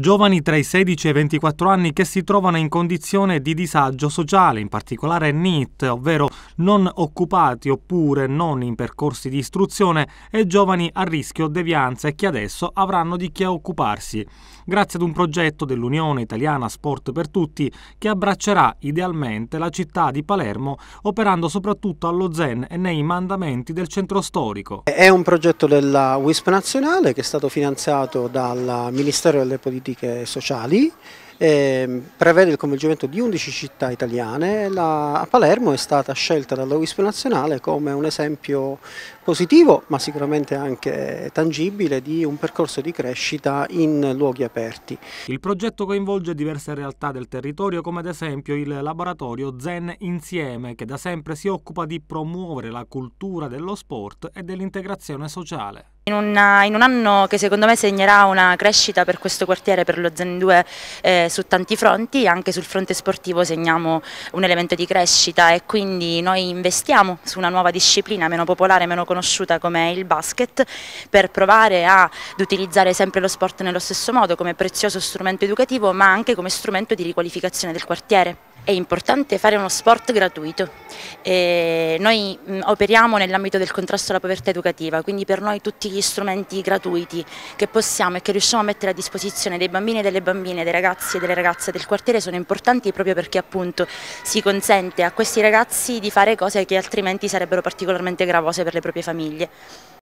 giovani tra i 16 e i 24 anni che si trovano in condizione di disagio sociale, in particolare NIT, ovvero non occupati oppure non in percorsi di istruzione, e giovani a rischio devianza e che adesso avranno di chi occuparsi, grazie ad un progetto dell'Unione Italiana Sport per Tutti che abbraccerà idealmente la città di Palermo, operando soprattutto allo Zen e nei mandamenti del centro storico. È un progetto della WISP nazionale che è stato finanziato dal Ministero delle Politiche politiche e sociali, eh, prevede il coinvolgimento di 11 città italiane. La, Palermo è stata scelta dalla WISP nazionale come un esempio positivo, ma sicuramente anche tangibile, di un percorso di crescita in luoghi aperti. Il progetto coinvolge diverse realtà del territorio, come ad esempio il laboratorio Zen Insieme, che da sempre si occupa di promuovere la cultura dello sport e dell'integrazione sociale. In un, eh, in un, anno che secondo me segnerà una crescita per questo quartiere, per lo Zen 2, eh, su tanti fronti, anche sul fronte sportivo segniamo un elemento di crescita e quindi noi investiamo su una nuova disciplina meno popolare, meno conosciuta come il basket, per provare ad utilizzare sempre lo sport nello stesso modo come prezioso strumento educativo ma anche come strumento di riqualificazione del quartiere è importante fare uno sport gratuito. Eh, noi mm, operiamo nell'ambito del contrasto alla povertà educativa, quindi per noi tutti gli strumenti gratuiti che possiamo e che riusciamo a mettere a disposizione dei bambini e delle bambine, dei ragazzi e delle ragazze del quartiere sono importanti proprio perché appunto si consente a questi ragazzi di fare cose che altrimenti sarebbero particolarmente gravose per le proprie famiglie.